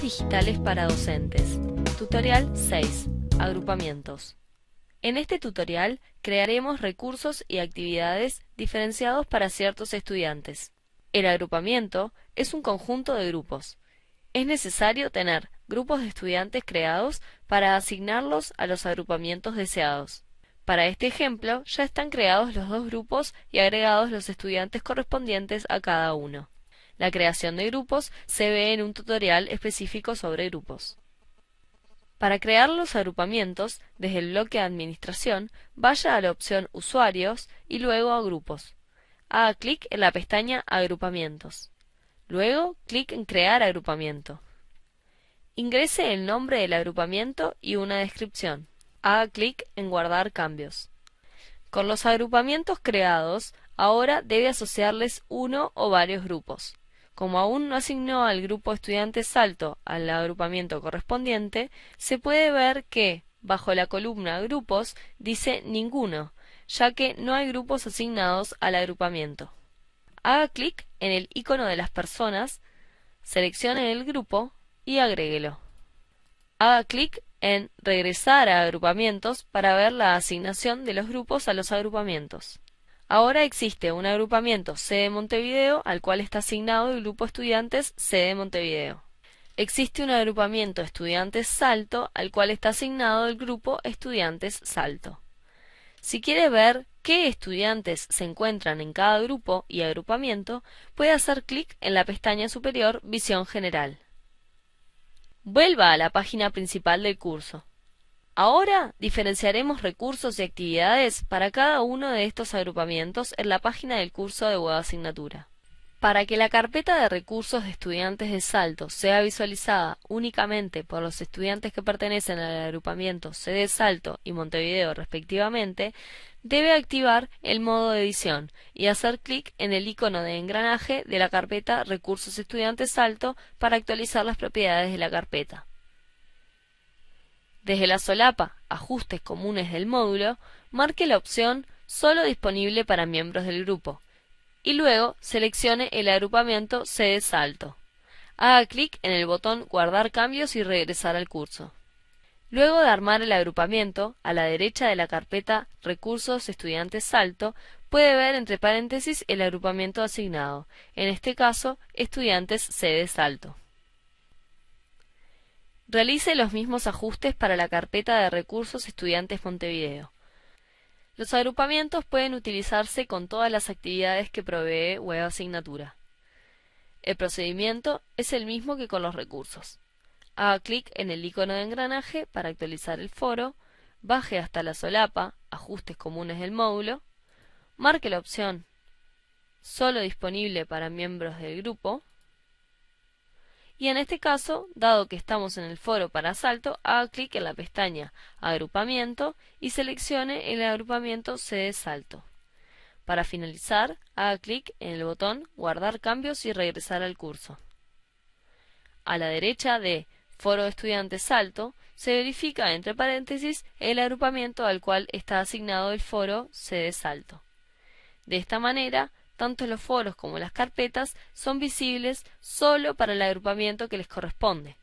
digitales para docentes. Tutorial 6. Agrupamientos. En este tutorial crearemos recursos y actividades diferenciados para ciertos estudiantes. El agrupamiento es un conjunto de grupos. Es necesario tener grupos de estudiantes creados para asignarlos a los agrupamientos deseados. Para este ejemplo ya están creados los dos grupos y agregados los estudiantes correspondientes a cada uno. La creación de grupos se ve en un tutorial específico sobre grupos. Para crear los agrupamientos, desde el bloque Administración, vaya a la opción Usuarios y luego a Grupos. Haga clic en la pestaña Agrupamientos. Luego, clic en Crear agrupamiento. Ingrese el nombre del agrupamiento y una descripción. Haga clic en Guardar cambios. Con los agrupamientos creados, ahora debe asociarles uno o varios grupos. Como aún no asignó al grupo estudiantes salto al agrupamiento correspondiente, se puede ver que, bajo la columna grupos, dice ninguno, ya que no hay grupos asignados al agrupamiento. Haga clic en el icono de las personas, seleccione el grupo y agréguelo. Haga clic en Regresar a agrupamientos para ver la asignación de los grupos a los agrupamientos. Ahora existe un agrupamiento de Montevideo al cual está asignado el grupo estudiantes de Montevideo. Existe un agrupamiento estudiantes Salto al cual está asignado el grupo estudiantes Salto. Si quiere ver qué estudiantes se encuentran en cada grupo y agrupamiento, puede hacer clic en la pestaña superior Visión General. Vuelva a la página principal del curso. Ahora diferenciaremos recursos y actividades para cada uno de estos agrupamientos en la página del curso de web asignatura. Para que la carpeta de recursos de estudiantes de Salto sea visualizada únicamente por los estudiantes que pertenecen al agrupamiento CD Salto y Montevideo respectivamente, debe activar el modo de edición y hacer clic en el icono de engranaje de la carpeta Recursos Estudiantes Salto para actualizar las propiedades de la carpeta. Desde la solapa Ajustes comunes del módulo, marque la opción Solo disponible para miembros del grupo y luego seleccione el agrupamiento Sede Salto. Haga clic en el botón Guardar cambios y regresar al curso. Luego de armar el agrupamiento, a la derecha de la carpeta Recursos Estudiantes Salto, puede ver entre paréntesis el agrupamiento asignado, en este caso Estudiantes Sede Salto. Realice los mismos ajustes para la carpeta de recursos estudiantes Montevideo. Los agrupamientos pueden utilizarse con todas las actividades que provee web asignatura. El procedimiento es el mismo que con los recursos. Haga clic en el icono de engranaje para actualizar el foro, baje hasta la solapa Ajustes comunes del módulo, marque la opción Solo disponible para miembros del grupo y en este caso, dado que estamos en el foro para Salto, haga clic en la pestaña Agrupamiento y seleccione el agrupamiento de Salto. Para finalizar, haga clic en el botón Guardar cambios y regresar al curso. A la derecha de Foro de Estudiantes Salto se verifica entre paréntesis el agrupamiento al cual está asignado el foro de Salto. De esta manera, tanto los foros como las carpetas son visibles solo para el agrupamiento que les corresponde.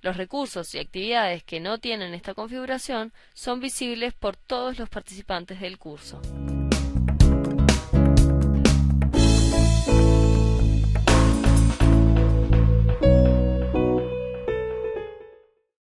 Los recursos y actividades que no tienen esta configuración son visibles por todos los participantes del curso.